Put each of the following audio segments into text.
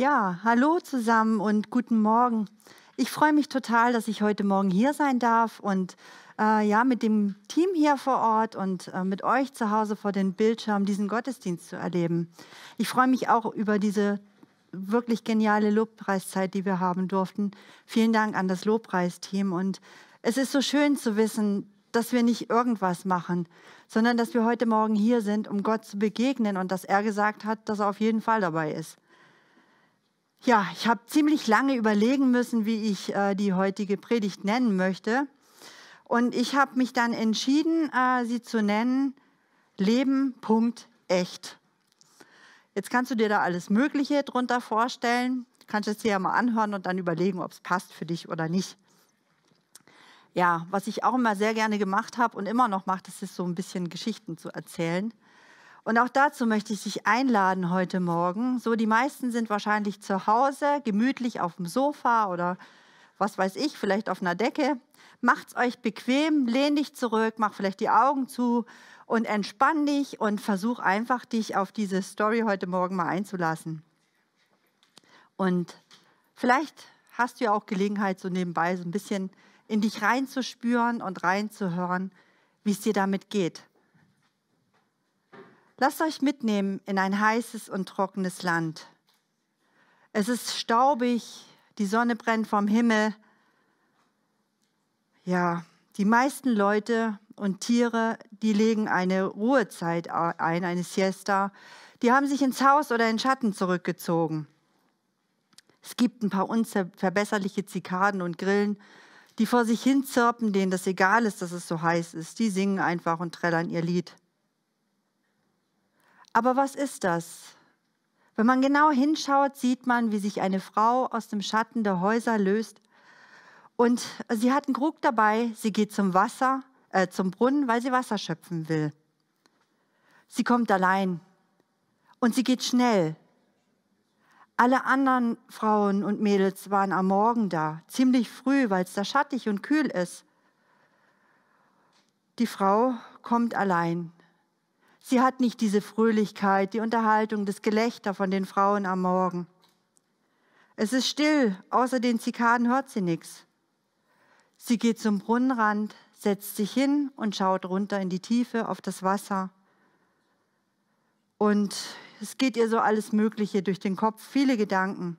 Ja, hallo zusammen und guten Morgen. Ich freue mich total, dass ich heute Morgen hier sein darf und äh, ja, mit dem Team hier vor Ort und äh, mit euch zu Hause vor den Bildschirmen diesen Gottesdienst zu erleben. Ich freue mich auch über diese wirklich geniale Lobpreiszeit, die wir haben durften. Vielen Dank an das Lobpreisteam und es ist so schön zu wissen, dass wir nicht irgendwas machen, sondern dass wir heute Morgen hier sind, um Gott zu begegnen und dass er gesagt hat, dass er auf jeden Fall dabei ist. Ja, ich habe ziemlich lange überlegen müssen, wie ich äh, die heutige Predigt nennen möchte. Und ich habe mich dann entschieden, äh, sie zu nennen Leben.echt. Jetzt kannst du dir da alles Mögliche drunter vorstellen. Du kannst es dir ja mal anhören und dann überlegen, ob es passt für dich oder nicht. Ja, was ich auch immer sehr gerne gemacht habe und immer noch mache, das ist so ein bisschen Geschichten zu erzählen. Und auch dazu möchte ich dich einladen heute Morgen. So, die meisten sind wahrscheinlich zu Hause, gemütlich auf dem Sofa oder was weiß ich, vielleicht auf einer Decke. Macht's euch bequem, lehn dich zurück, mach vielleicht die Augen zu und entspann dich und versuch einfach, dich auf diese Story heute Morgen mal einzulassen. Und vielleicht hast du ja auch Gelegenheit, so nebenbei so ein bisschen in dich reinzuspüren und reinzuhören, wie es dir damit geht. Lasst euch mitnehmen in ein heißes und trockenes Land. Es ist staubig, die Sonne brennt vom Himmel. Ja, die meisten Leute und Tiere, die legen eine Ruhezeit ein, eine Siesta. Die haben sich ins Haus oder in Schatten zurückgezogen. Es gibt ein paar unverbesserliche Zikaden und Grillen, die vor sich hin zirpen, denen das egal ist, dass es so heiß ist. Die singen einfach und trällern ihr Lied. Aber was ist das? Wenn man genau hinschaut, sieht man, wie sich eine Frau aus dem Schatten der Häuser löst. Und sie hat einen Krug dabei, sie geht zum Wasser, äh, zum Brunnen, weil sie Wasser schöpfen will. Sie kommt allein und sie geht schnell. Alle anderen Frauen und Mädels waren am Morgen da, ziemlich früh, weil es da schattig und kühl ist. Die Frau kommt allein Sie hat nicht diese Fröhlichkeit, die Unterhaltung, das Gelächter von den Frauen am Morgen. Es ist still, außer den Zikaden hört sie nichts. Sie geht zum Brunnenrand, setzt sich hin und schaut runter in die Tiefe auf das Wasser. Und es geht ihr so alles Mögliche durch den Kopf, viele Gedanken.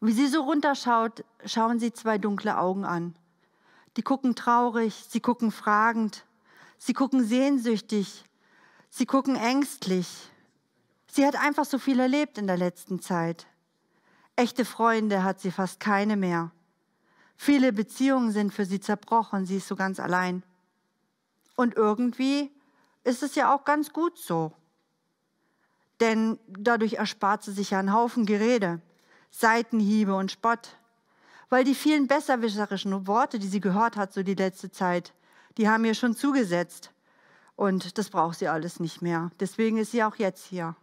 Wie sie so runterschaut, schauen sie zwei dunkle Augen an. Die gucken traurig, sie gucken fragend, sie gucken sehnsüchtig, Sie gucken ängstlich. Sie hat einfach so viel erlebt in der letzten Zeit. Echte Freunde hat sie fast keine mehr. Viele Beziehungen sind für sie zerbrochen, sie ist so ganz allein. Und irgendwie ist es ja auch ganz gut so. Denn dadurch erspart sie sich ja einen Haufen Gerede, Seitenhiebe und Spott. Weil die vielen besserwisserischen Worte, die sie gehört hat so die letzte Zeit, die haben ihr schon zugesetzt. Und das braucht sie alles nicht mehr. Deswegen ist sie auch jetzt hier.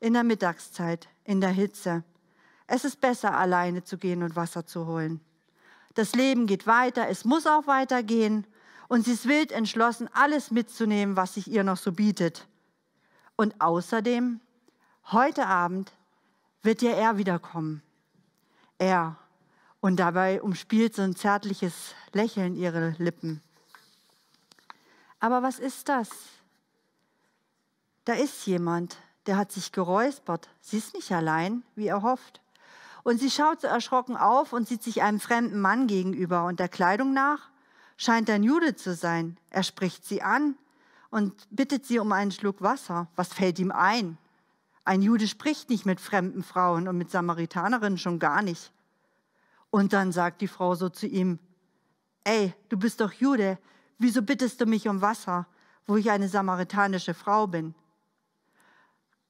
In der Mittagszeit, in der Hitze. Es ist besser, alleine zu gehen und Wasser zu holen. Das Leben geht weiter, es muss auch weitergehen. Und sie ist wild entschlossen, alles mitzunehmen, was sich ihr noch so bietet. Und außerdem, heute Abend wird ihr er wiederkommen. Er. Und dabei umspielt so ein zärtliches Lächeln ihre Lippen. Aber was ist das? Da ist jemand, der hat sich geräuspert. Sie ist nicht allein, wie er hofft. Und sie schaut so erschrocken auf und sieht sich einem fremden Mann gegenüber. Und der Kleidung nach scheint ein Jude zu sein. Er spricht sie an und bittet sie um einen Schluck Wasser. Was fällt ihm ein? Ein Jude spricht nicht mit fremden Frauen und mit Samaritanerinnen schon gar nicht. Und dann sagt die Frau so zu ihm, Ey, du bist doch Jude, wieso bittest du mich um Wasser, wo ich eine samaritanische Frau bin?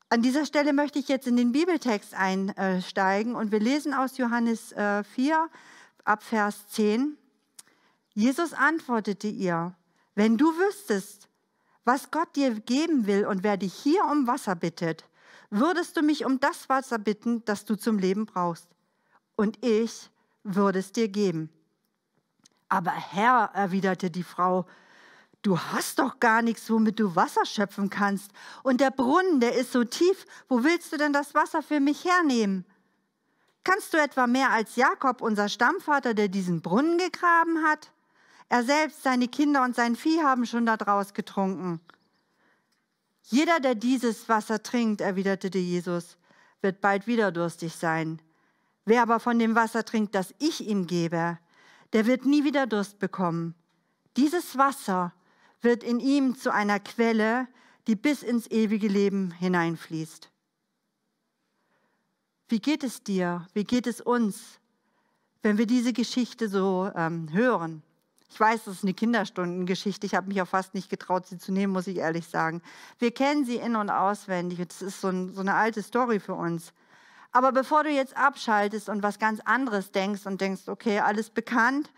An dieser Stelle möchte ich jetzt in den Bibeltext einsteigen und wir lesen aus Johannes 4 äh, ab Vers 10. Jesus antwortete ihr, wenn du wüsstest, was Gott dir geben will und wer dich hier um Wasser bittet, würdest du mich um das Wasser bitten, das du zum Leben brauchst. Und ich würde es dir geben. Aber Herr, erwiderte die Frau, du hast doch gar nichts, womit du Wasser schöpfen kannst. Und der Brunnen, der ist so tief, wo willst du denn das Wasser für mich hernehmen? Kannst du etwa mehr als Jakob, unser Stammvater, der diesen Brunnen gegraben hat? Er selbst, seine Kinder und sein Vieh haben schon daraus getrunken. Jeder, der dieses Wasser trinkt, erwiderte Jesus, wird bald wieder durstig sein. Wer aber von dem Wasser trinkt, das ich ihm gebe, der wird nie wieder Durst bekommen. Dieses Wasser wird in ihm zu einer Quelle, die bis ins ewige Leben hineinfließt. Wie geht es dir? Wie geht es uns, wenn wir diese Geschichte so ähm, hören? Ich weiß, das ist eine Kinderstundengeschichte. Ich habe mich auch fast nicht getraut, sie zu nehmen, muss ich ehrlich sagen. Wir kennen sie in und auswendig. Das ist so, ein, so eine alte Story für uns. Aber bevor du jetzt abschaltest und was ganz anderes denkst und denkst, okay, alles bekannt,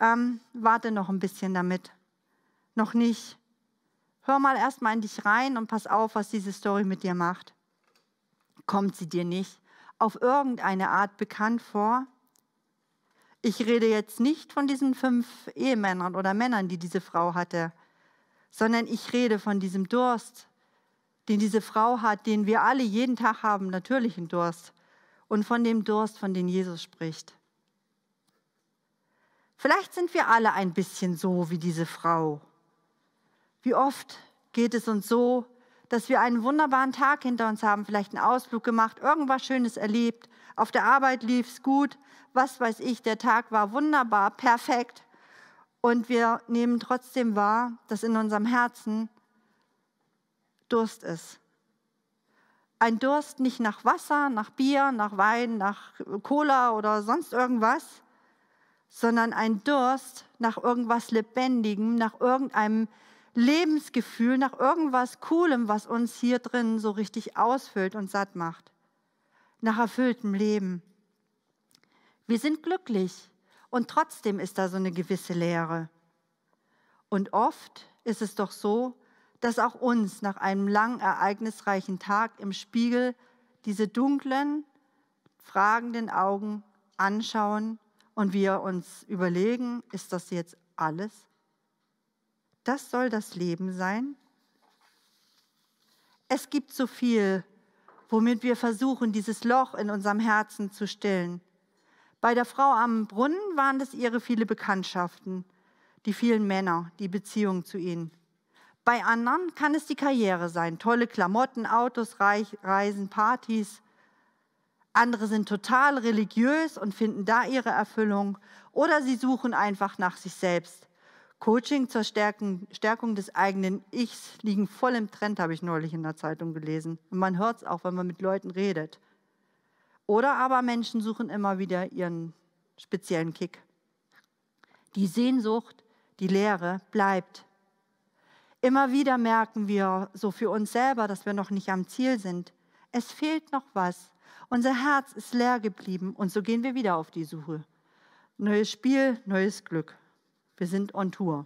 ähm, warte noch ein bisschen damit. Noch nicht. Hör mal erstmal in dich rein und pass auf, was diese Story mit dir macht. Kommt sie dir nicht auf irgendeine Art bekannt vor? Ich rede jetzt nicht von diesen fünf Ehemännern oder Männern, die diese Frau hatte, sondern ich rede von diesem Durst, den diese Frau hat, den wir alle jeden Tag haben, natürlichen Durst. Und von dem Durst, von dem Jesus spricht. Vielleicht sind wir alle ein bisschen so wie diese Frau. Wie oft geht es uns so, dass wir einen wunderbaren Tag hinter uns haben, vielleicht einen Ausflug gemacht, irgendwas Schönes erlebt, auf der Arbeit lief es gut, was weiß ich, der Tag war wunderbar, perfekt. Und wir nehmen trotzdem wahr, dass in unserem Herzen Durst ist. Ein Durst nicht nach Wasser, nach Bier, nach Wein, nach Cola oder sonst irgendwas, sondern ein Durst nach irgendwas Lebendigem, nach irgendeinem Lebensgefühl, nach irgendwas Coolem, was uns hier drin so richtig ausfüllt und satt macht. Nach erfülltem Leben. Wir sind glücklich und trotzdem ist da so eine gewisse Leere. Und oft ist es doch so, dass auch uns nach einem lang ereignisreichen Tag im Spiegel diese dunklen, fragenden Augen anschauen und wir uns überlegen, ist das jetzt alles? Das soll das Leben sein? Es gibt so viel, womit wir versuchen, dieses Loch in unserem Herzen zu stillen. Bei der Frau am Brunnen waren es ihre viele Bekanntschaften, die vielen Männer, die Beziehung zu ihnen. Bei anderen kann es die Karriere sein, tolle Klamotten, Autos, Reisen, Partys. Andere sind total religiös und finden da ihre Erfüllung oder sie suchen einfach nach sich selbst. Coaching zur Stärken, Stärkung des eigenen Ichs liegen voll im Trend, habe ich neulich in der Zeitung gelesen. Und man hört es auch, wenn man mit Leuten redet. Oder aber Menschen suchen immer wieder ihren speziellen Kick. Die Sehnsucht, die Lehre bleibt. Immer wieder merken wir so für uns selber, dass wir noch nicht am Ziel sind. Es fehlt noch was. Unser Herz ist leer geblieben und so gehen wir wieder auf die Suche. Neues Spiel, neues Glück. Wir sind on Tour.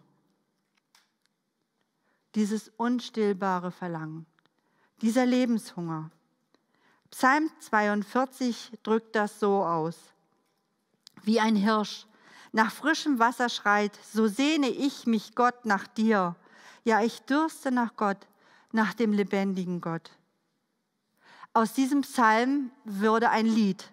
Dieses unstillbare Verlangen, dieser Lebenshunger. Psalm 42 drückt das so aus. Wie ein Hirsch nach frischem Wasser schreit, so sehne ich mich Gott nach dir. Ja, ich dürste nach Gott, nach dem lebendigen Gott. Aus diesem Psalm würde ein Lied.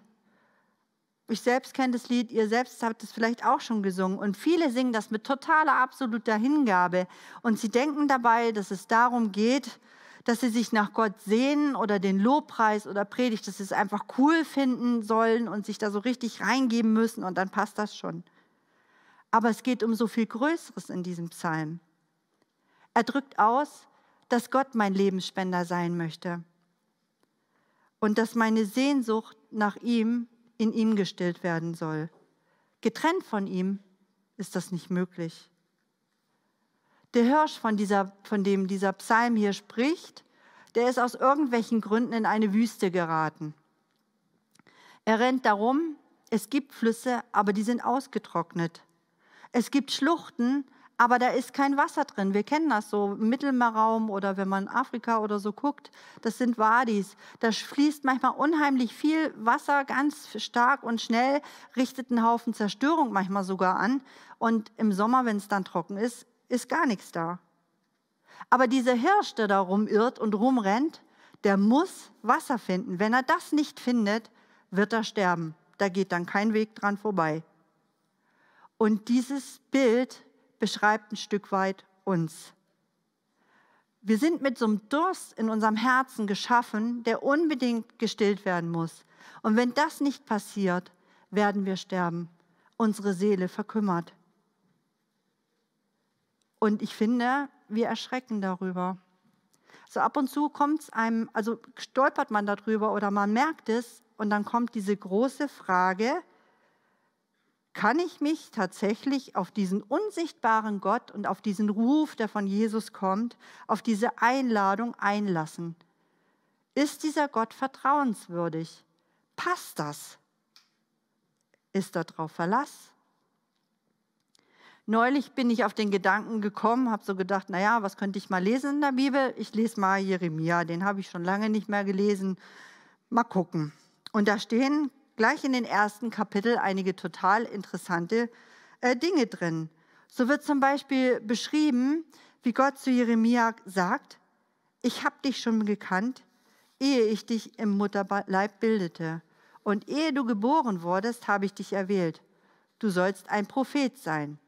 Ich selbst kenne das Lied, ihr selbst habt es vielleicht auch schon gesungen. Und viele singen das mit totaler, absoluter Hingabe. Und sie denken dabei, dass es darum geht, dass sie sich nach Gott sehnen oder den Lobpreis oder Predigt, dass sie es einfach cool finden sollen und sich da so richtig reingeben müssen und dann passt das schon. Aber es geht um so viel Größeres in diesem Psalm. Er drückt aus, dass Gott mein Lebensspender sein möchte und dass meine Sehnsucht nach ihm in ihm gestillt werden soll. Getrennt von ihm ist das nicht möglich. Der Hirsch, von, dieser, von dem dieser Psalm hier spricht, der ist aus irgendwelchen Gründen in eine Wüste geraten. Er rennt darum, es gibt Flüsse, aber die sind ausgetrocknet. Es gibt Schluchten, aber da ist kein Wasser drin. Wir kennen das so im Mittelmeerraum oder wenn man Afrika oder so guckt, das sind Wadis. Da fließt manchmal unheimlich viel Wasser ganz stark und schnell, richtet einen Haufen Zerstörung manchmal sogar an. Und im Sommer, wenn es dann trocken ist, ist gar nichts da. Aber dieser Hirsch, der da rumirrt und rumrennt, der muss Wasser finden. Wenn er das nicht findet, wird er sterben. Da geht dann kein Weg dran vorbei. Und dieses Bild beschreibt ein Stück weit uns. Wir sind mit so einem Durst in unserem Herzen geschaffen, der unbedingt gestillt werden muss. Und wenn das nicht passiert, werden wir sterben, unsere Seele verkümmert. Und ich finde, wir erschrecken darüber. So ab und zu kommt es einem, also stolpert man darüber oder man merkt es und dann kommt diese große Frage, kann ich mich tatsächlich auf diesen unsichtbaren Gott und auf diesen Ruf, der von Jesus kommt, auf diese Einladung einlassen? Ist dieser Gott vertrauenswürdig? Passt das? Ist darauf Verlass? Neulich bin ich auf den Gedanken gekommen, habe so gedacht, naja, was könnte ich mal lesen in der Bibel? Ich lese mal Jeremia, den habe ich schon lange nicht mehr gelesen. Mal gucken. Und da stehen gleich in den ersten Kapitel einige total interessante äh, Dinge drin. So wird zum Beispiel beschrieben, wie Gott zu Jeremia sagt, ich habe dich schon gekannt, ehe ich dich im Mutterleib bildete. Und ehe du geboren wurdest, habe ich dich erwählt. Du sollst ein Prophet sein.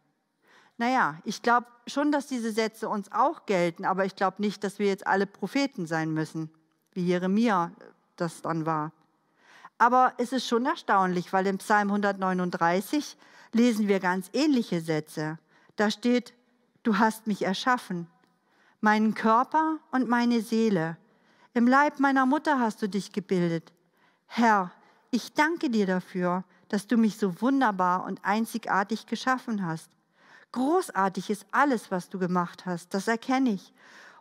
Naja, ich glaube schon, dass diese Sätze uns auch gelten, aber ich glaube nicht, dass wir jetzt alle Propheten sein müssen, wie Jeremia das dann war. Aber es ist schon erstaunlich, weil im Psalm 139 lesen wir ganz ähnliche Sätze. Da steht, du hast mich erschaffen, meinen Körper und meine Seele. Im Leib meiner Mutter hast du dich gebildet. Herr, ich danke dir dafür, dass du mich so wunderbar und einzigartig geschaffen hast. Großartig ist alles, was du gemacht hast, das erkenne ich.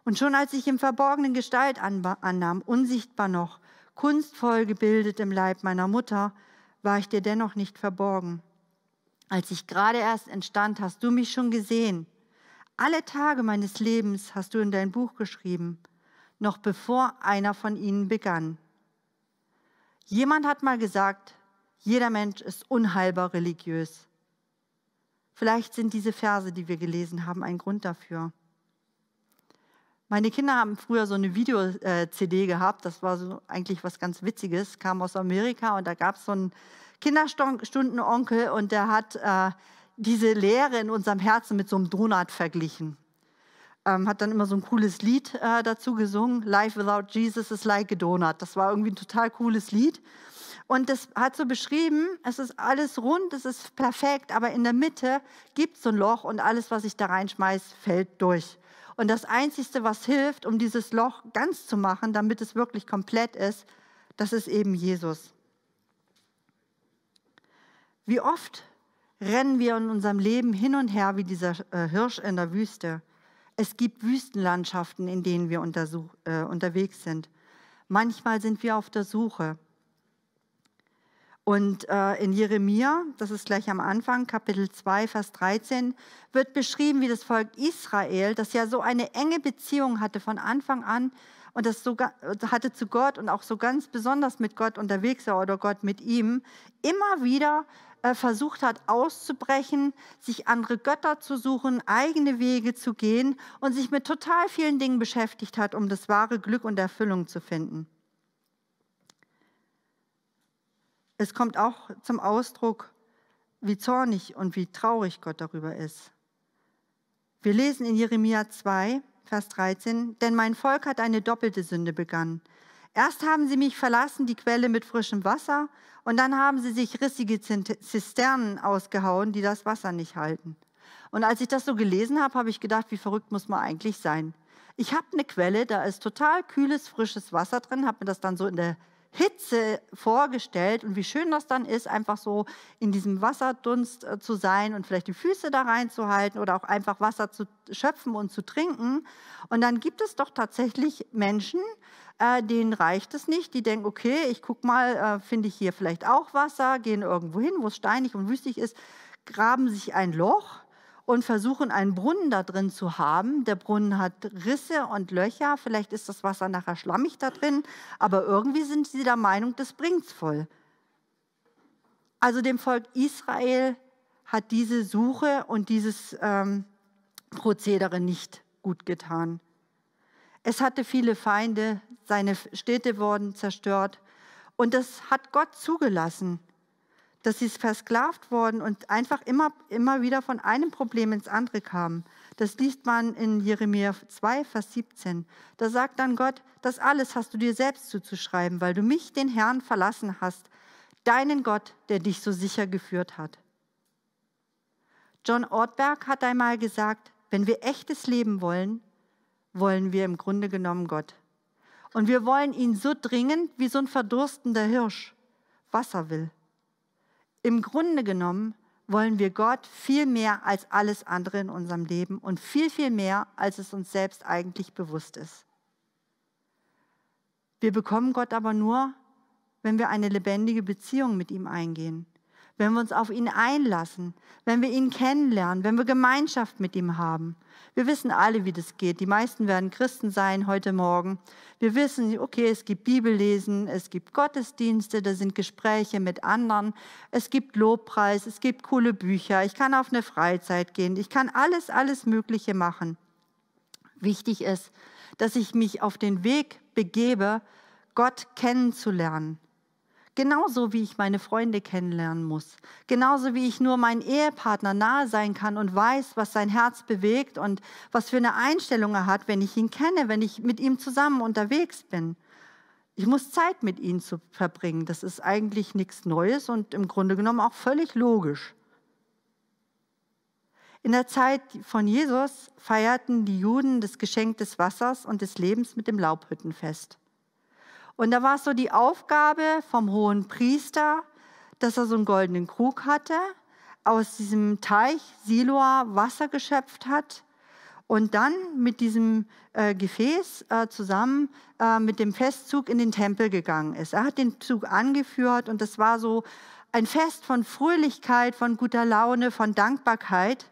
Und schon als ich im Verborgenen Gestalt annahm, unsichtbar noch, kunstvoll gebildet im Leib meiner Mutter, war ich dir dennoch nicht verborgen. Als ich gerade erst entstand, hast du mich schon gesehen. Alle Tage meines Lebens hast du in dein Buch geschrieben, noch bevor einer von ihnen begann. Jemand hat mal gesagt, jeder Mensch ist unheilbar religiös. Vielleicht sind diese Verse, die wir gelesen haben, ein Grund dafür. Meine Kinder haben früher so eine Video-CD gehabt. Das war so eigentlich was ganz Witziges. Kam aus Amerika und da gab es so einen Kinderstundenonkel und der hat äh, diese Leere in unserem Herzen mit so einem Donut verglichen. Ähm, hat dann immer so ein cooles Lied äh, dazu gesungen. Life without Jesus is like a donut. Das war irgendwie ein total cooles Lied. Und das hat so beschrieben, es ist alles rund, es ist perfekt, aber in der Mitte gibt es so ein Loch und alles, was ich da reinschmeiße, fällt durch. Und das Einzige, was hilft, um dieses Loch ganz zu machen, damit es wirklich komplett ist, das ist eben Jesus. Wie oft rennen wir in unserem Leben hin und her wie dieser äh, Hirsch in der Wüste. Es gibt Wüstenlandschaften, in denen wir äh, unterwegs sind. Manchmal sind wir auf der Suche. Und äh, in Jeremia, das ist gleich am Anfang, Kapitel 2, Vers 13, wird beschrieben, wie das Volk Israel, das ja so eine enge Beziehung hatte von Anfang an und das so, hatte zu Gott und auch so ganz besonders mit Gott unterwegs war oder Gott mit ihm, immer wieder äh, versucht hat auszubrechen, sich andere Götter zu suchen, eigene Wege zu gehen und sich mit total vielen Dingen beschäftigt hat, um das wahre Glück und Erfüllung zu finden. Es kommt auch zum Ausdruck, wie zornig und wie traurig Gott darüber ist. Wir lesen in Jeremia 2, Vers 13, denn mein Volk hat eine doppelte Sünde begangen. Erst haben sie mich verlassen, die Quelle mit frischem Wasser, und dann haben sie sich rissige Zisternen ausgehauen, die das Wasser nicht halten. Und als ich das so gelesen habe, habe ich gedacht, wie verrückt muss man eigentlich sein. Ich habe eine Quelle, da ist total kühles, frisches Wasser drin, habe mir das dann so in der Hitze vorgestellt und wie schön das dann ist, einfach so in diesem Wasserdunst äh, zu sein und vielleicht die Füße da reinzuhalten oder auch einfach Wasser zu schöpfen und zu trinken. Und dann gibt es doch tatsächlich Menschen, äh, denen reicht es nicht. Die denken, okay, ich gucke mal, äh, finde ich hier vielleicht auch Wasser, gehen irgendwo hin, wo es steinig und wüstig ist, graben sich ein Loch und versuchen, einen Brunnen da drin zu haben. Der Brunnen hat Risse und Löcher. Vielleicht ist das Wasser nachher schlammig da drin, aber irgendwie sind sie der Meinung, das bringt es voll. Also dem Volk Israel hat diese Suche und dieses ähm, Prozedere nicht gut getan. Es hatte viele Feinde, seine Städte wurden zerstört und das hat Gott zugelassen dass sie versklavt wurden und einfach immer, immer wieder von einem Problem ins andere kamen. Das liest man in Jeremia 2, Vers 17. Da sagt dann Gott, das alles hast du dir selbst zuzuschreiben, weil du mich, den Herrn, verlassen hast, deinen Gott, der dich so sicher geführt hat. John Ortberg hat einmal gesagt, wenn wir echtes Leben wollen, wollen wir im Grunde genommen Gott. Und wir wollen ihn so dringend, wie so ein verdurstender Hirsch Wasser will. Im Grunde genommen wollen wir Gott viel mehr als alles andere in unserem Leben und viel, viel mehr, als es uns selbst eigentlich bewusst ist. Wir bekommen Gott aber nur, wenn wir eine lebendige Beziehung mit ihm eingehen, wenn wir uns auf ihn einlassen, wenn wir ihn kennenlernen, wenn wir Gemeinschaft mit ihm haben. Wir wissen alle, wie das geht. Die meisten werden Christen sein heute Morgen. Wir wissen, okay, es gibt Bibellesen, es gibt Gottesdienste, da sind Gespräche mit anderen, es gibt Lobpreis, es gibt coole Bücher, ich kann auf eine Freizeit gehen, ich kann alles, alles Mögliche machen. Wichtig ist, dass ich mich auf den Weg begebe, Gott kennenzulernen, Genauso wie ich meine Freunde kennenlernen muss. Genauso wie ich nur meinem Ehepartner nahe sein kann und weiß, was sein Herz bewegt und was für eine Einstellung er hat, wenn ich ihn kenne, wenn ich mit ihm zusammen unterwegs bin. Ich muss Zeit mit ihm zu verbringen. Das ist eigentlich nichts Neues und im Grunde genommen auch völlig logisch. In der Zeit von Jesus feierten die Juden das Geschenk des Wassers und des Lebens mit dem Laubhüttenfest. Und da war es so die Aufgabe vom hohen Priester, dass er so einen goldenen Krug hatte, aus diesem Teich Siloa Wasser geschöpft hat und dann mit diesem äh, Gefäß äh, zusammen äh, mit dem Festzug in den Tempel gegangen ist. Er hat den Zug angeführt und das war so ein Fest von Fröhlichkeit, von guter Laune, von Dankbarkeit.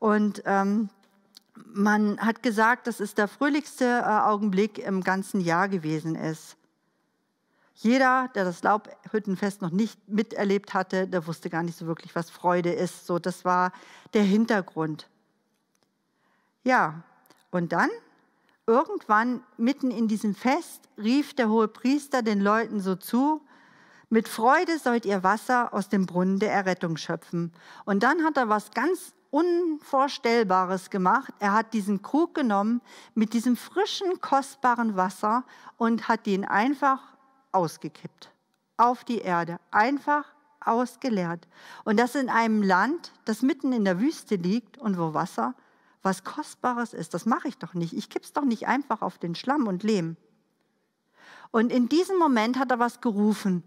Und ähm, man hat gesagt, dass es der fröhlichste äh, Augenblick im ganzen Jahr gewesen ist. Jeder, der das Laubhüttenfest noch nicht miterlebt hatte, der wusste gar nicht so wirklich, was Freude ist. So, das war der Hintergrund. Ja, und dann irgendwann mitten in diesem Fest rief der hohe Priester den Leuten so zu: Mit Freude sollt ihr Wasser aus dem Brunnen der Errettung schöpfen. Und dann hat er was ganz Unvorstellbares gemacht. Er hat diesen Krug genommen mit diesem frischen, kostbaren Wasser und hat ihn einfach ausgekippt. Auf die Erde. Einfach ausgeleert. Und das in einem Land, das mitten in der Wüste liegt und wo Wasser was Kostbares ist. Das mache ich doch nicht. Ich kipp's doch nicht einfach auf den Schlamm und Lehm. Und in diesem Moment hat er was gerufen.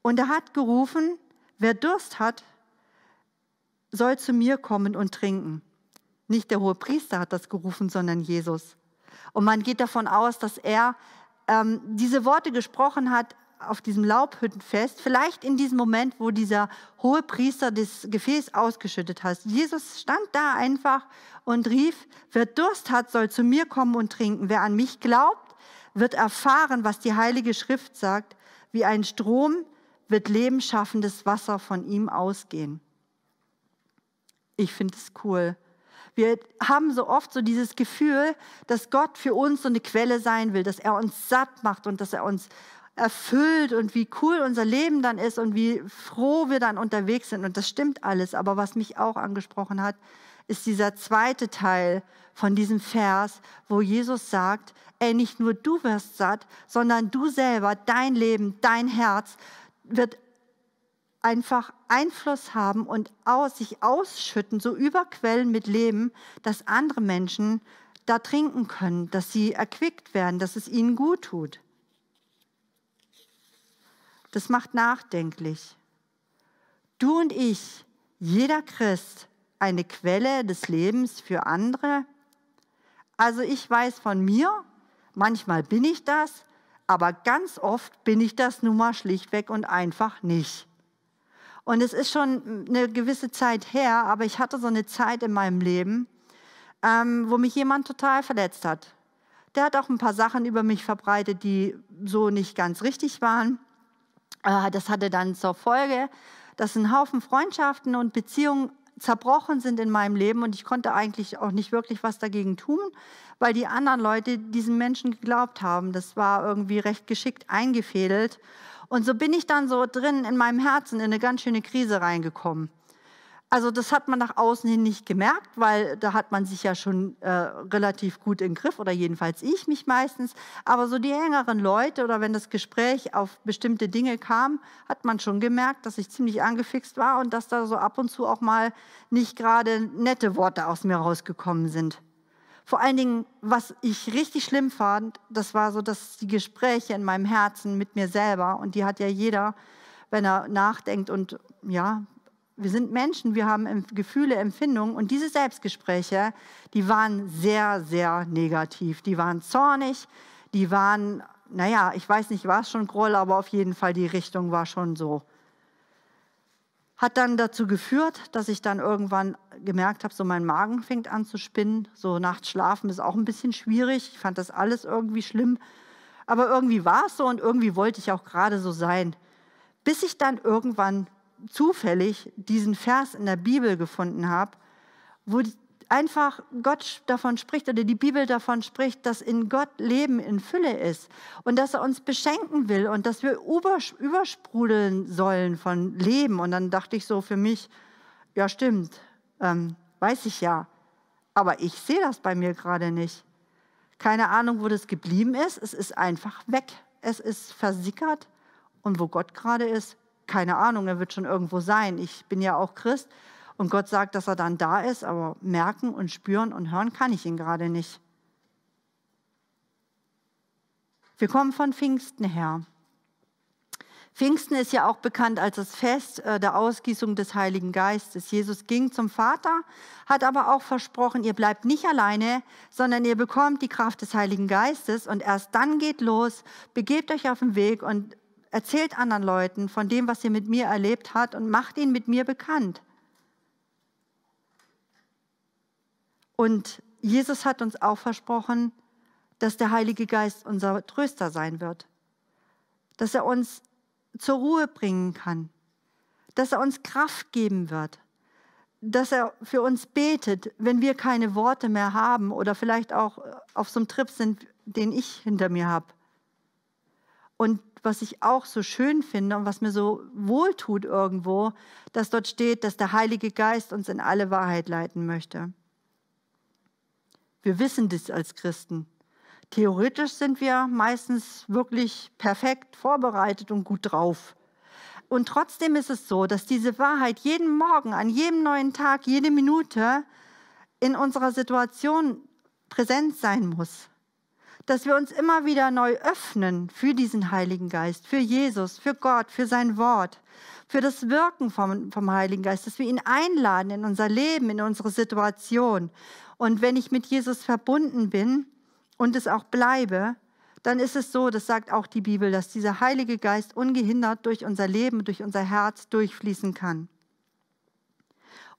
Und er hat gerufen, wer Durst hat, soll zu mir kommen und trinken. Nicht der hohe Priester hat das gerufen, sondern Jesus. Und man geht davon aus, dass er ähm, diese Worte gesprochen hat auf diesem Laubhüttenfest, vielleicht in diesem Moment, wo dieser hohe Priester das Gefäß ausgeschüttet hat. Jesus stand da einfach und rief, wer Durst hat, soll zu mir kommen und trinken. Wer an mich glaubt, wird erfahren, was die Heilige Schrift sagt. Wie ein Strom wird lebensschaffendes Wasser von ihm ausgehen. Ich finde es cool. Wir haben so oft so dieses Gefühl, dass Gott für uns so eine Quelle sein will, dass er uns satt macht und dass er uns erfüllt und wie cool unser Leben dann ist und wie froh wir dann unterwegs sind. Und das stimmt alles. Aber was mich auch angesprochen hat, ist dieser zweite Teil von diesem Vers, wo Jesus sagt, ey, nicht nur du wirst satt, sondern du selber, dein Leben, dein Herz wird einfach Einfluss haben und aus, sich ausschütten, so überquellen mit Leben, dass andere Menschen da trinken können, dass sie erquickt werden, dass es ihnen gut tut. Das macht nachdenklich. Du und ich, jeder Christ, eine Quelle des Lebens für andere. Also ich weiß von mir, manchmal bin ich das, aber ganz oft bin ich das nun mal schlichtweg und einfach nicht. Und es ist schon hm, eine gewisse Zeit her, aber ich hatte so eine Zeit in meinem Leben, ähm, wo mich jemand total verletzt hat. Der hat auch ein paar Sachen über mich verbreitet, die so nicht ganz richtig waren. Äh, das hatte dann zur Folge, dass ein Haufen Freundschaften und Beziehungen zerbrochen sind in meinem Leben und ich konnte eigentlich auch nicht wirklich was dagegen tun, weil die anderen Leute diesen Menschen geglaubt haben. Das war irgendwie recht geschickt eingefädelt. Und so bin ich dann so drin in meinem Herzen in eine ganz schöne Krise reingekommen. Also das hat man nach außen hin nicht gemerkt, weil da hat man sich ja schon äh, relativ gut im Griff oder jedenfalls ich mich meistens. Aber so die engeren Leute oder wenn das Gespräch auf bestimmte Dinge kam, hat man schon gemerkt, dass ich ziemlich angefixt war und dass da so ab und zu auch mal nicht gerade nette Worte aus mir rausgekommen sind. Vor allen Dingen, was ich richtig schlimm fand, das war so, dass die Gespräche in meinem Herzen mit mir selber, und die hat ja jeder, wenn er nachdenkt und ja, wir sind Menschen, wir haben Gefühle, Empfindungen und diese Selbstgespräche, die waren sehr, sehr negativ. Die waren zornig, die waren, naja, ich weiß nicht, war es schon Groll, aber auf jeden Fall die Richtung war schon so. Hat dann dazu geführt, dass ich dann irgendwann gemerkt habe, so mein Magen fängt an zu spinnen, so nachts schlafen ist auch ein bisschen schwierig. Ich fand das alles irgendwie schlimm, aber irgendwie war es so und irgendwie wollte ich auch gerade so sein. Bis ich dann irgendwann zufällig diesen Vers in der Bibel gefunden habe, wo einfach Gott davon spricht oder die Bibel davon spricht, dass in Gott Leben in Fülle ist und dass er uns beschenken will und dass wir übersprudeln sollen von Leben. Und dann dachte ich so für mich, ja stimmt, ähm, weiß ich ja, aber ich sehe das bei mir gerade nicht. Keine Ahnung, wo das geblieben ist, es ist einfach weg, es ist versickert und wo Gott gerade ist, keine Ahnung, er wird schon irgendwo sein. Ich bin ja auch Christ. Und Gott sagt, dass er dann da ist, aber merken und spüren und hören kann ich ihn gerade nicht. Wir kommen von Pfingsten her. Pfingsten ist ja auch bekannt als das Fest äh, der Ausgießung des Heiligen Geistes. Jesus ging zum Vater, hat aber auch versprochen, ihr bleibt nicht alleine, sondern ihr bekommt die Kraft des Heiligen Geistes und erst dann geht los, begebt euch auf den Weg und Erzählt anderen Leuten von dem, was ihr mit mir erlebt habt und macht ihn mit mir bekannt. Und Jesus hat uns auch versprochen, dass der Heilige Geist unser Tröster sein wird, dass er uns zur Ruhe bringen kann, dass er uns Kraft geben wird, dass er für uns betet, wenn wir keine Worte mehr haben oder vielleicht auch auf so einem Trip sind, den ich hinter mir habe. Und was ich auch so schön finde und was mir so wohltut irgendwo, dass dort steht, dass der Heilige Geist uns in alle Wahrheit leiten möchte. Wir wissen das als Christen. Theoretisch sind wir meistens wirklich perfekt vorbereitet und gut drauf. Und trotzdem ist es so, dass diese Wahrheit jeden Morgen, an jedem neuen Tag, jede Minute in unserer Situation präsent sein muss dass wir uns immer wieder neu öffnen für diesen Heiligen Geist, für Jesus, für Gott, für sein Wort, für das Wirken vom, vom Heiligen Geist, dass wir ihn einladen in unser Leben, in unsere Situation. Und wenn ich mit Jesus verbunden bin und es auch bleibe, dann ist es so, das sagt auch die Bibel, dass dieser Heilige Geist ungehindert durch unser Leben, durch unser Herz durchfließen kann.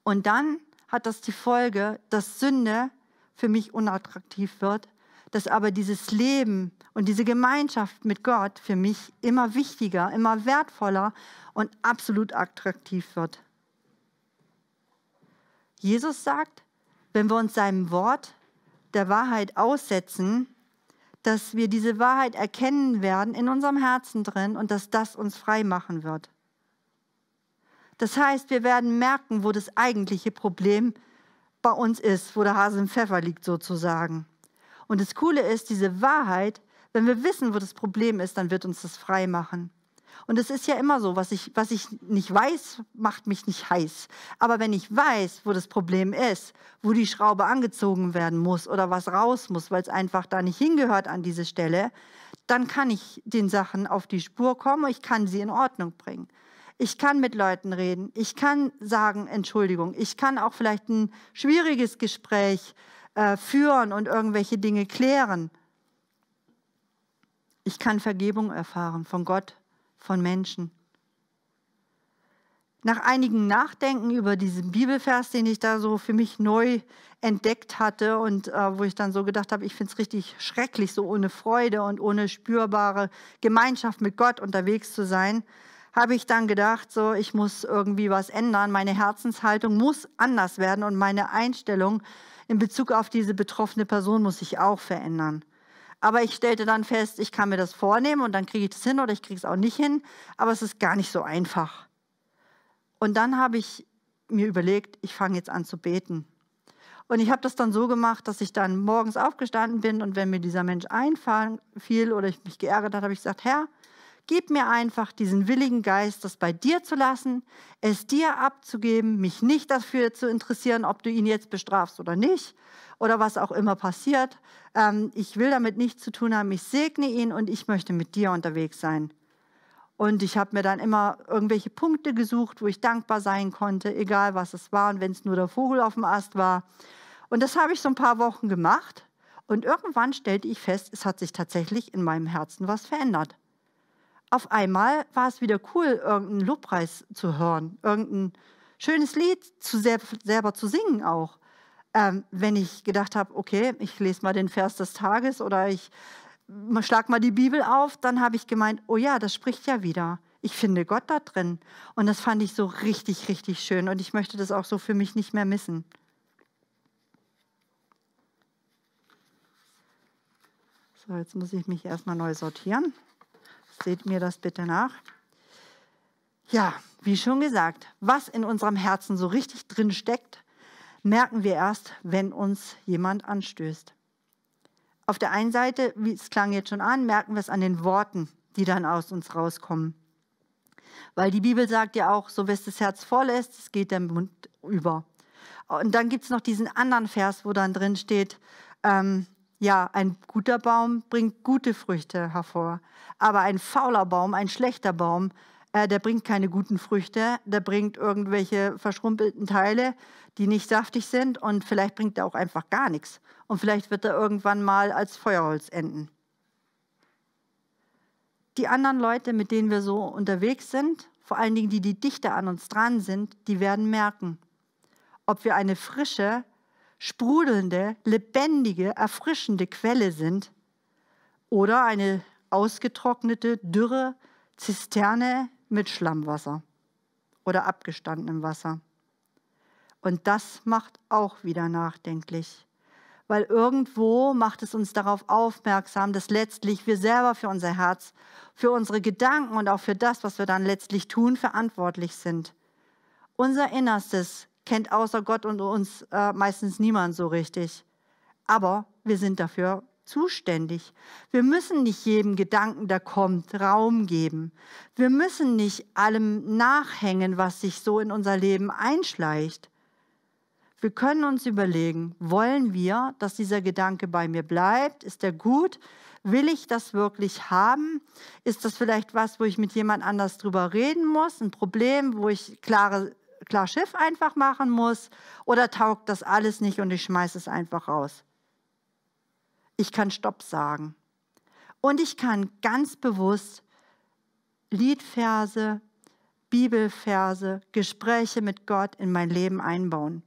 Und dann hat das die Folge, dass Sünde für mich unattraktiv wird dass aber dieses Leben und diese Gemeinschaft mit Gott für mich immer wichtiger, immer wertvoller und absolut attraktiv wird. Jesus sagt, wenn wir uns seinem Wort der Wahrheit aussetzen, dass wir diese Wahrheit erkennen werden in unserem Herzen drin und dass das uns frei machen wird. Das heißt, wir werden merken, wo das eigentliche Problem bei uns ist, wo der Hase im Pfeffer liegt sozusagen. Und das Coole ist, diese Wahrheit, wenn wir wissen, wo das Problem ist, dann wird uns das frei machen. Und es ist ja immer so, was ich, was ich nicht weiß, macht mich nicht heiß. Aber wenn ich weiß, wo das Problem ist, wo die Schraube angezogen werden muss oder was raus muss, weil es einfach da nicht hingehört an diese Stelle, dann kann ich den Sachen auf die Spur kommen, und ich kann sie in Ordnung bringen. Ich kann mit Leuten reden, ich kann sagen, Entschuldigung, ich kann auch vielleicht ein schwieriges Gespräch äh, führen und irgendwelche Dinge klären. Ich kann Vergebung erfahren von Gott, von Menschen. Nach einigen Nachdenken über diesen Bibelvers, den ich da so für mich neu entdeckt hatte und äh, wo ich dann so gedacht habe, ich finde es richtig schrecklich, so ohne Freude und ohne spürbare Gemeinschaft mit Gott unterwegs zu sein, habe ich dann gedacht, so ich muss irgendwie was ändern, meine Herzenshaltung muss anders werden und meine Einstellung in Bezug auf diese betroffene Person muss ich auch verändern. Aber ich stellte dann fest, ich kann mir das vornehmen und dann kriege ich das hin oder ich kriege es auch nicht hin. Aber es ist gar nicht so einfach. Und dann habe ich mir überlegt, ich fange jetzt an zu beten. Und ich habe das dann so gemacht, dass ich dann morgens aufgestanden bin und wenn mir dieser Mensch einfiel oder ich mich geärgert hat, habe ich gesagt, Herr, Gib mir einfach diesen willigen Geist, das bei dir zu lassen, es dir abzugeben, mich nicht dafür zu interessieren, ob du ihn jetzt bestrafst oder nicht oder was auch immer passiert. Ähm, ich will damit nichts zu tun haben. Ich segne ihn und ich möchte mit dir unterwegs sein. Und ich habe mir dann immer irgendwelche Punkte gesucht, wo ich dankbar sein konnte, egal was es war und wenn es nur der Vogel auf dem Ast war. Und das habe ich so ein paar Wochen gemacht. Und irgendwann stellte ich fest, es hat sich tatsächlich in meinem Herzen was verändert auf einmal war es wieder cool, irgendeinen Lobpreis zu hören, irgendein schönes Lied zu selber zu singen auch. Ähm, wenn ich gedacht habe, okay, ich lese mal den Vers des Tages oder ich schlag mal die Bibel auf, dann habe ich gemeint, oh ja, das spricht ja wieder. Ich finde Gott da drin. Und das fand ich so richtig, richtig schön. Und ich möchte das auch so für mich nicht mehr missen. So, jetzt muss ich mich erstmal neu sortieren. Seht mir das bitte nach. Ja, wie schon gesagt, was in unserem Herzen so richtig drin steckt, merken wir erst, wenn uns jemand anstößt. Auf der einen Seite, wie es klang jetzt schon an, merken wir es an den Worten, die dann aus uns rauskommen. Weil die Bibel sagt ja auch, so wie es das Herz voll ist, es geht der Mund über. Und dann gibt es noch diesen anderen Vers, wo dann drin steht, ähm, ja, ein guter Baum bringt gute Früchte hervor, aber ein fauler Baum, ein schlechter Baum, äh, der bringt keine guten Früchte, der bringt irgendwelche verschrumpelten Teile, die nicht saftig sind und vielleicht bringt er auch einfach gar nichts und vielleicht wird er irgendwann mal als Feuerholz enden. Die anderen Leute, mit denen wir so unterwegs sind, vor allen Dingen die, die dichter an uns dran sind, die werden merken, ob wir eine frische, sprudelnde, lebendige, erfrischende Quelle sind oder eine ausgetrocknete, dürre Zisterne mit Schlammwasser oder abgestandenem Wasser. Und das macht auch wieder nachdenklich, weil irgendwo macht es uns darauf aufmerksam, dass letztlich wir selber für unser Herz, für unsere Gedanken und auch für das, was wir dann letztlich tun, verantwortlich sind. Unser Innerstes kennt außer Gott und uns äh, meistens niemand so richtig. Aber wir sind dafür zuständig. Wir müssen nicht jedem Gedanken, der kommt, Raum geben. Wir müssen nicht allem nachhängen, was sich so in unser Leben einschleicht. Wir können uns überlegen, wollen wir, dass dieser Gedanke bei mir bleibt? Ist er gut? Will ich das wirklich haben? Ist das vielleicht was, wo ich mit jemand anders drüber reden muss? Ein Problem, wo ich klare klar Schiff einfach machen muss oder taugt das alles nicht und ich schmeiße es einfach raus? Ich kann Stopp sagen. Und ich kann ganz bewusst Liedverse, Bibelverse, Gespräche mit Gott in mein Leben einbauen.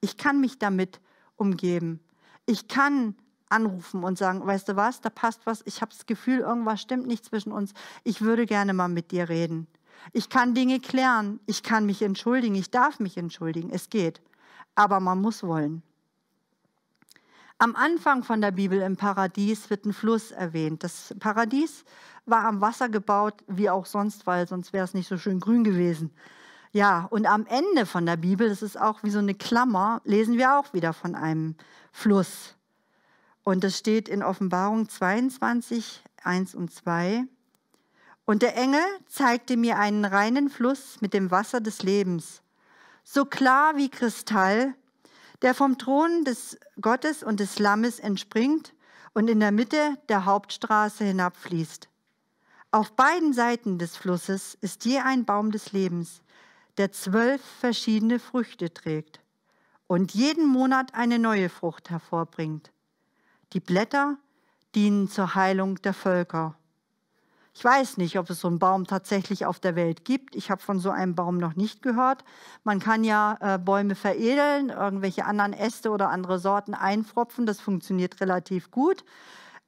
Ich kann mich damit umgeben. Ich kann anrufen und sagen, weißt du was, da passt was, ich habe das Gefühl, irgendwas stimmt nicht zwischen uns. Ich würde gerne mal mit dir reden. Ich kann Dinge klären, ich kann mich entschuldigen, ich darf mich entschuldigen, es geht. Aber man muss wollen. Am Anfang von der Bibel im Paradies wird ein Fluss erwähnt. Das Paradies war am Wasser gebaut, wie auch sonst, weil sonst wäre es nicht so schön grün gewesen. Ja, und am Ende von der Bibel, das ist auch wie so eine Klammer, lesen wir auch wieder von einem Fluss. Und das steht in Offenbarung 22, 1 und 2. Und der Engel zeigte mir einen reinen Fluss mit dem Wasser des Lebens, so klar wie Kristall, der vom Thron des Gottes und des Lammes entspringt und in der Mitte der Hauptstraße hinabfließt. Auf beiden Seiten des Flusses ist je ein Baum des Lebens, der zwölf verschiedene Früchte trägt und jeden Monat eine neue Frucht hervorbringt. Die Blätter dienen zur Heilung der Völker. Ich weiß nicht, ob es so einen Baum tatsächlich auf der Welt gibt. Ich habe von so einem Baum noch nicht gehört. Man kann ja äh, Bäume veredeln, irgendwelche anderen Äste oder andere Sorten einfropfen. Das funktioniert relativ gut.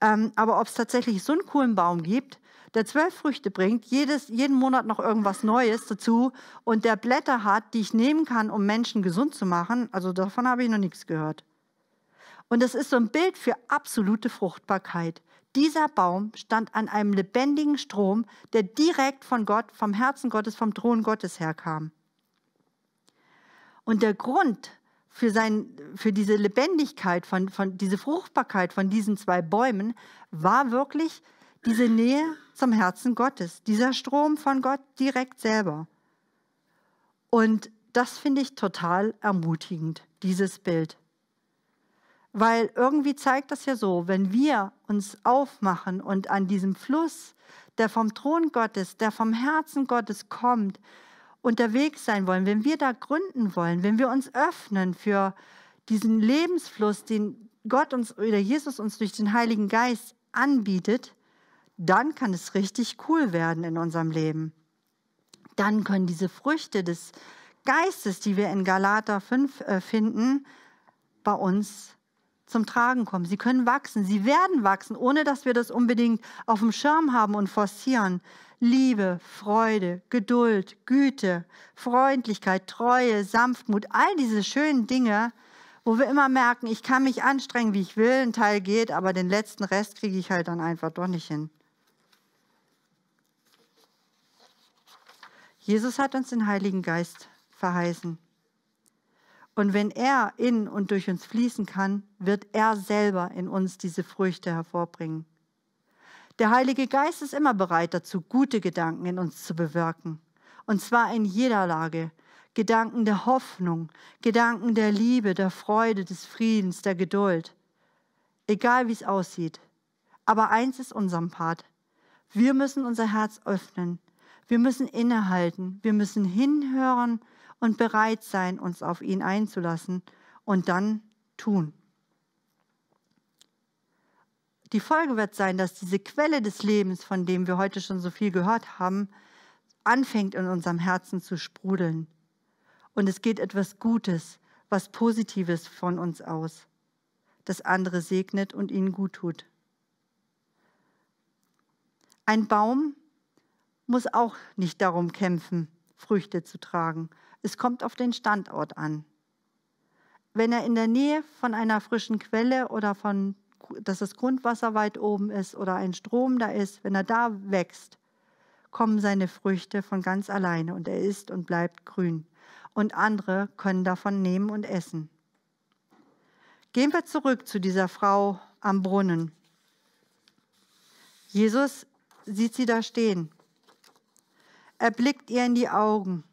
Ähm, aber ob es tatsächlich so einen coolen Baum gibt, der zwölf Früchte bringt, jedes, jeden Monat noch irgendwas Neues dazu und der Blätter hat, die ich nehmen kann, um Menschen gesund zu machen, also davon habe ich noch nichts gehört. Und das ist so ein Bild für absolute Fruchtbarkeit. Dieser Baum stand an einem lebendigen Strom, der direkt von Gott, vom Herzen Gottes, vom Thron Gottes herkam. Und der Grund für, sein, für diese Lebendigkeit, von, von, diese Fruchtbarkeit von diesen zwei Bäumen war wirklich diese Nähe zum Herzen Gottes, dieser Strom von Gott direkt selber. Und das finde ich total ermutigend, dieses Bild. Weil irgendwie zeigt das ja so, wenn wir uns aufmachen und an diesem Fluss, der vom Thron Gottes, der vom Herzen Gottes kommt, unterwegs sein wollen, wenn wir da gründen wollen, wenn wir uns öffnen für diesen Lebensfluss, den Gott uns oder Jesus uns durch den Heiligen Geist anbietet, dann kann es richtig cool werden in unserem Leben. Dann können diese Früchte des Geistes, die wir in Galater 5 äh, finden, bei uns zum Tragen kommen. Sie können wachsen, sie werden wachsen, ohne dass wir das unbedingt auf dem Schirm haben und forcieren. Liebe, Freude, Geduld, Güte, Freundlichkeit, Treue, Sanftmut, all diese schönen Dinge, wo wir immer merken, ich kann mich anstrengen, wie ich will, ein Teil geht, aber den letzten Rest kriege ich halt dann einfach doch nicht hin. Jesus hat uns den Heiligen Geist verheißen. Und wenn er in und durch uns fließen kann, wird er selber in uns diese Früchte hervorbringen. Der Heilige Geist ist immer bereit dazu, gute Gedanken in uns zu bewirken. Und zwar in jeder Lage. Gedanken der Hoffnung, Gedanken der Liebe, der Freude, des Friedens, der Geduld. Egal wie es aussieht. Aber eins ist unserem Part. Wir müssen unser Herz öffnen. Wir müssen innehalten. Wir müssen hinhören und bereit sein, uns auf ihn einzulassen und dann tun. Die Folge wird sein, dass diese Quelle des Lebens, von dem wir heute schon so viel gehört haben, anfängt in unserem Herzen zu sprudeln. Und es geht etwas Gutes, was Positives von uns aus, das andere segnet und ihnen gut tut. Ein Baum muss auch nicht darum kämpfen, Früchte zu tragen, es kommt auf den Standort an. Wenn er in der Nähe von einer frischen Quelle oder von, dass das Grundwasser weit oben ist oder ein Strom da ist, wenn er da wächst, kommen seine Früchte von ganz alleine und er ist und bleibt grün. Und andere können davon nehmen und essen. Gehen wir zurück zu dieser Frau am Brunnen. Jesus sieht sie da stehen. Er blickt ihr in die Augen.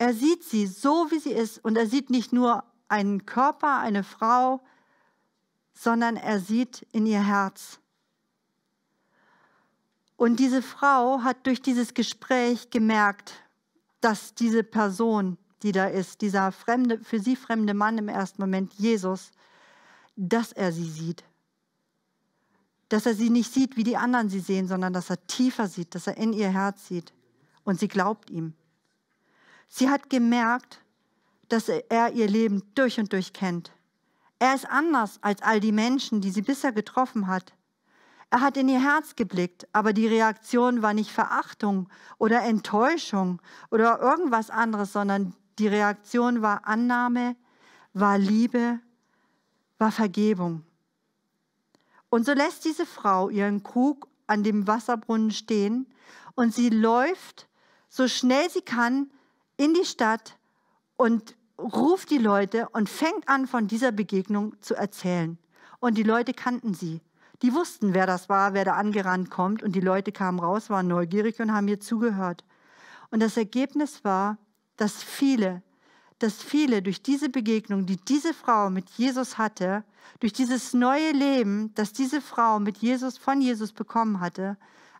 Er sieht sie so, wie sie ist. Und er sieht nicht nur einen Körper, eine Frau, sondern er sieht in ihr Herz. Und diese Frau hat durch dieses Gespräch gemerkt, dass diese Person, die da ist, dieser fremde, für sie fremde Mann im ersten Moment, Jesus, dass er sie sieht. Dass er sie nicht sieht, wie die anderen sie sehen, sondern dass er tiefer sieht, dass er in ihr Herz sieht. Und sie glaubt ihm. Sie hat gemerkt, dass er ihr Leben durch und durch kennt. Er ist anders als all die Menschen, die sie bisher getroffen hat. Er hat in ihr Herz geblickt, aber die Reaktion war nicht Verachtung oder Enttäuschung oder irgendwas anderes, sondern die Reaktion war Annahme, war Liebe, war Vergebung. Und so lässt diese Frau ihren Krug an dem Wasserbrunnen stehen und sie läuft so schnell sie kann in die Stadt und ruft die Leute und fängt an, von dieser Begegnung zu erzählen. Und die Leute kannten sie. Die wussten, wer das war, wer da angerannt kommt. Und die Leute kamen raus, waren neugierig und haben ihr zugehört. Und das Ergebnis war, dass viele, dass viele durch diese Begegnung, die diese Frau mit Jesus hatte, durch dieses neue Leben, das diese Frau mit Jesus von Jesus bekommen hatte,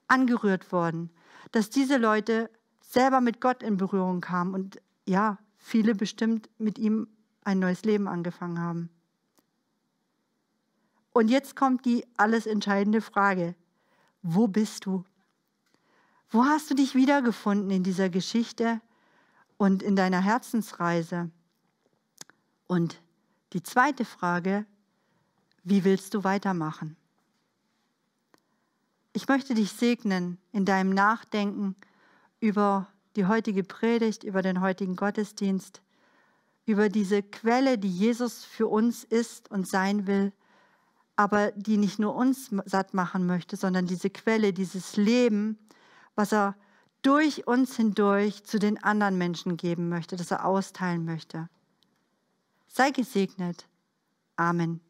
angerührt wurden, dass diese Leute selber mit Gott in Berührung kam und ja, viele bestimmt mit ihm ein neues Leben angefangen haben. Und jetzt kommt die alles entscheidende Frage. Wo bist du? Wo hast du dich wiedergefunden in dieser Geschichte und in deiner Herzensreise? Und die zweite Frage, wie willst du weitermachen? Ich möchte dich segnen in deinem Nachdenken über die heutige Predigt, über den heutigen Gottesdienst, über diese Quelle, die Jesus für uns ist und sein will, aber die nicht nur uns satt machen möchte, sondern diese Quelle, dieses Leben, was er durch uns hindurch zu den anderen Menschen geben möchte, das er austeilen möchte. Sei gesegnet. Amen.